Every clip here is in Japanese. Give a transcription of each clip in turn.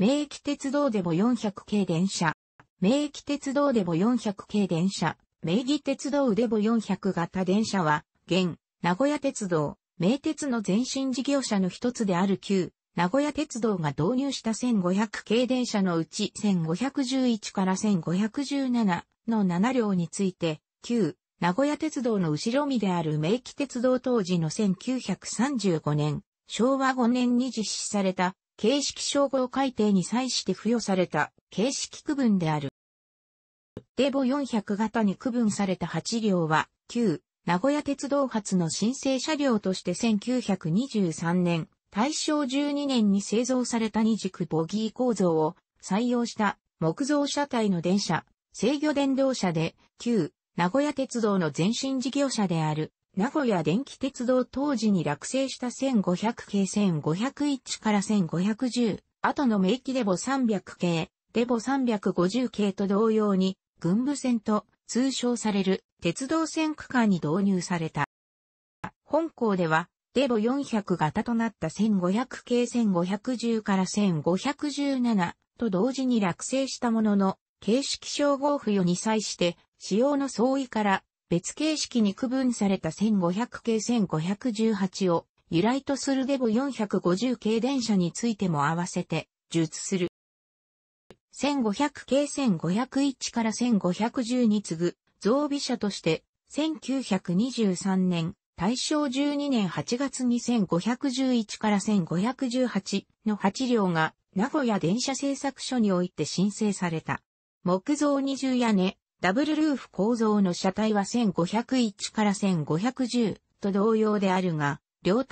名駅鉄道でも400系電車。名駅鉄道でも400系電車。名義鉄道でも400型電車は、現、名古屋鉄道、名鉄の前身事業者の一つである旧、名古屋鉄道が導入した1500系電車のうち1511から1517の7両について、旧、名古屋鉄道の後ろ身である名機鉄道当時の1935年、昭和5年に実施された形式称号改定に際して付与された形式区分である。デボ400型に区分された8両は、旧名古屋鉄道発の申請車両として1923年、大正12年に製造された二軸ボギー構造を採用した木造車体の電車、制御電動車で、旧名古屋鉄道の前身事業者である名古屋電気鉄道当時に落成した1500系1501から1510、後の名機デボ300系、デボ350系と同様に、軍部線と通称される鉄道線区間に導入された。本校では、デボ400型となった1500系1510から1517と同時に落成したものの、形式称号付与に際して、使用の相違から別形式に区分された1500系1518を由来とするデボ450系電車についても合わせて述する。1500系1501から1510に次ぐ増備車として1923年大正12年8月に1511から1518の8両が名古屋電車製作所において申請された。木造二重屋根、ダブルルーフ構造の車体は1501から1510と同様であるが、両端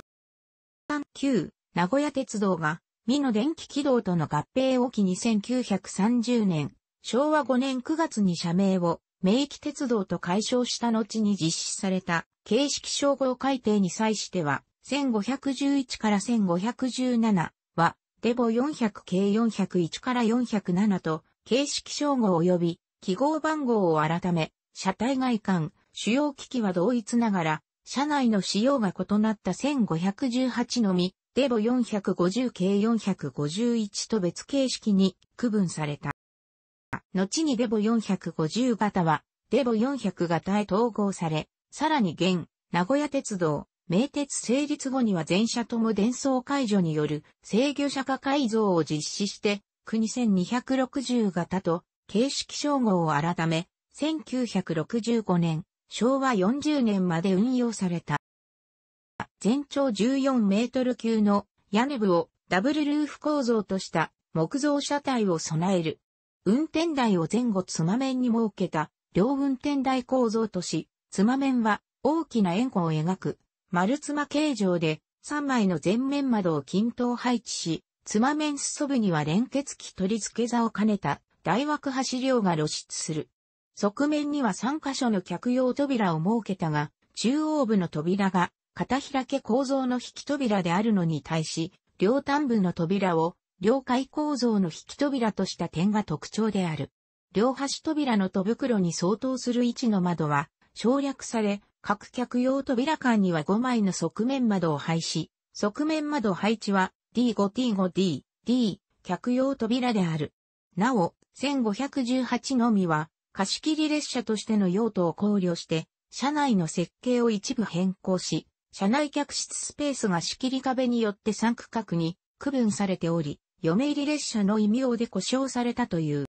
旧名古屋鉄道が、美の電気軌道との合併を機に1930年、昭和5年9月に社名を、名域鉄道と解消した後に実施された、形式称号改定に際しては、1511から1517は、デボ400系401から407と、形式称号及び記号番号を改め、車体外観、主要機器は同一ながら、車内の仕様が異なった1518のみ、デボ450系451と別形式に区分された。後にデボ450型は、デボ400型へ統合され、さらに現、名古屋鉄道、名鉄成立後には全車とも伝送解除による制御車化改造を実施して、区2260型と形式称号を改め、1965年、昭和40年まで運用された。全長14メートル級の屋根部をダブルルーフ構造とした木造車体を備える。運転台を前後つま面に設けた両運転台構造とし、つま面は大きな円弧を描く丸つま形状で3枚の前面窓を均等配置し、つま面裾部には連結器取り付け座を兼ねた大枠橋梁が露出する。側面には3箇所の客用扉を設けたが、中央部の扉が片開け構造の引き扉であるのに対し、両端部の扉を両階構造の引き扉とした点が特徴である。両端扉の戸袋に相当する位置の窓は省略され、各客用扉間には5枚の側面窓を配し、側面窓配置は D5T5D、D、客用扉である。なお、1518のみは、貸し切り列車としての用途を考慮して、車内の設計を一部変更し、車内客室スペースが仕切り壁によって3区画に区分されており、嫁入り列車の異名で故障されたという。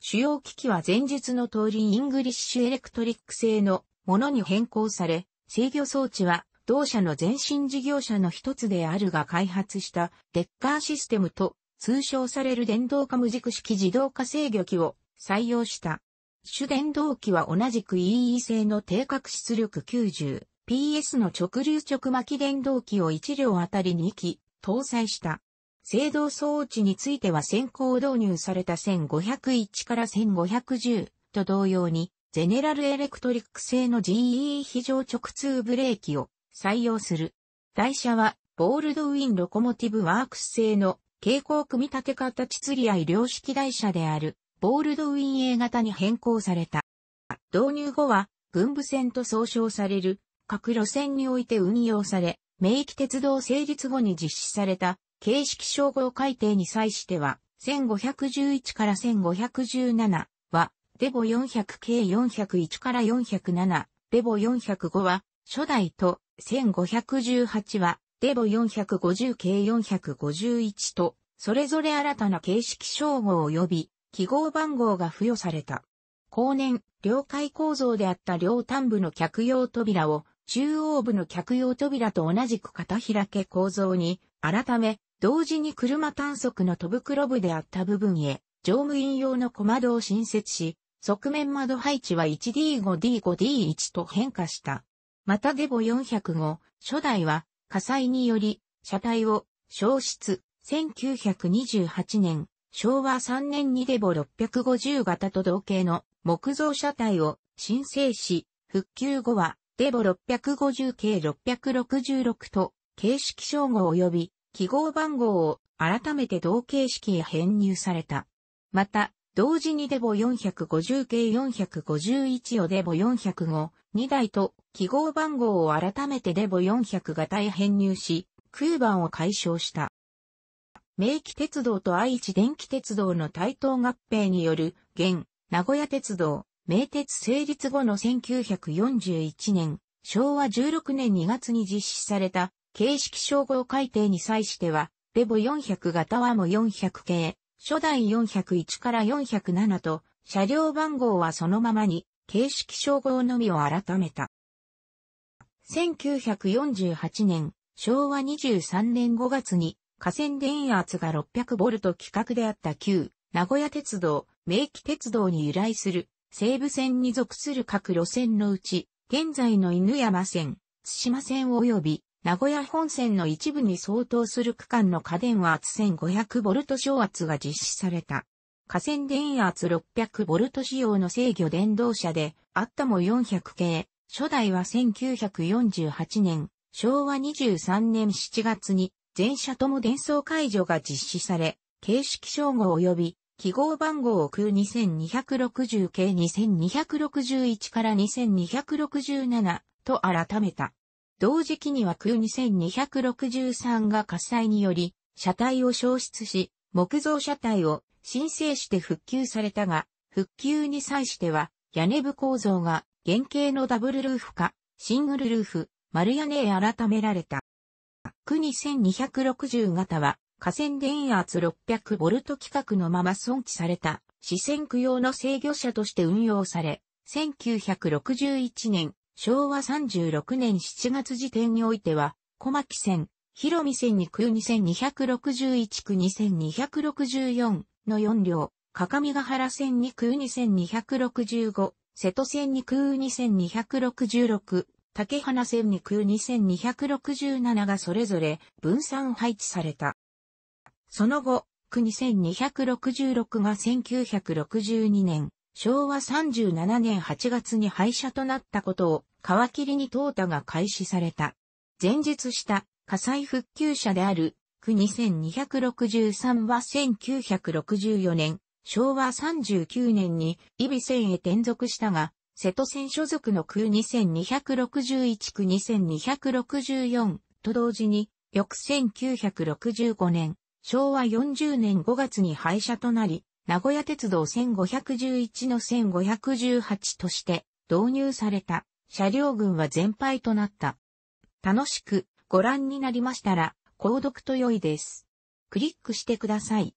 主要機器は前述の通りイングリッシュエレクトリック製のものに変更され、制御装置は同社の前身事業者の一つであるが開発したデッカーシステムと通称される電動化無軸式自動化制御機を採用した。主電動機は同じく EE 製の定格出力 90PS の直流直巻電動機を1両あたり2機搭載した。制動装置については先行導入された1501から1510と同様に、ゼネラルエレクトリック製の GE 非常直通ブレーキを採用する。台車は、ボールドウィンロコモティブワークス製の傾向組み立て方釣り合い量式台車である、ボールドウィン A 型に変更された。導入後は、軍部線と総称される、各路線において運用され、名域鉄道成立後に実施された、形式称号改定に際しては、1511から1517は、デボ400計401から407、デボ405は、初代と、1518は、デボ450系451と、それぞれ新たな形式称号及び記号番号が付与された。後年、両階構造であった両端部の客用扉を中央部の客用扉と同じく片開け構造に、改め、同時に車単速の戸袋部であった部分へ、乗務員用の小窓を新設し、側面窓配置は 1D5D5D1 と変化した。またデボ405、初代は火災により、車体を消失。1928年、昭和3年にデボ650型と同型の木造車体を申請し、復旧後はデボ650系666と形式称号及び記号番号を改めて同形式へ編入された。また、同時にデボ450系451をデボ405、2台と記号番号を改めてデボ400が大編入し、空番を解消した。明記鉄道と愛知電気鉄道の対等合併による、現、名古屋鉄道、名鉄成立後の1941年、昭和16年2月に実施された、形式称号改定に際しては、デボ400型はも400系、初代401から407と、車両番号はそのままに、形式称号のみを改めた。1948年、昭和23年5月に、河川電圧が600ボルト規格であった旧、名古屋鉄道、名機鉄道に由来する、西武線に属する各路線のうち、現在の犬山線、津島線及び名古屋本線の一部に相当する区間の過電圧 1500V 小圧が実施された。河線電圧 600V 仕様の制御電動車で、あったも400系、初代は1948年、昭和23年7月に、全車とも電装解除が実施され、形式称号及び記号番号を空2260系2261から2267と改めた。同時期には空2263が火災により、車体を消失し、木造車体を申請して復旧されたが、復旧に際しては、屋根部構造が原型のダブルルーフか、シングルルーフ、丸屋根へ改められた。区2260型は、河川電圧600ボルト規格のまま損置された、四線区用の制御車として運用され、1961年昭和36年7月時点においては、小牧線、広見線に空2261区2264の4両、各務原線に空2265、瀬戸線に空2266、竹花線に空2267がそれぞれ分散配置された。その後、区2266が1962年、昭和37年8月に廃車となったことを皮切りに淘汰が開始された。前述した火災復旧車である区2263は1964年、昭和39年に伊備線へ転属したが、瀬戸線所属の区2261区2264と同時に、翌1965年、昭和40年5月に廃車となり、名古屋鉄道1511の1518として導入された車両群は全廃となった。楽しくご覧になりましたら、購読と良いです。クリックしてください。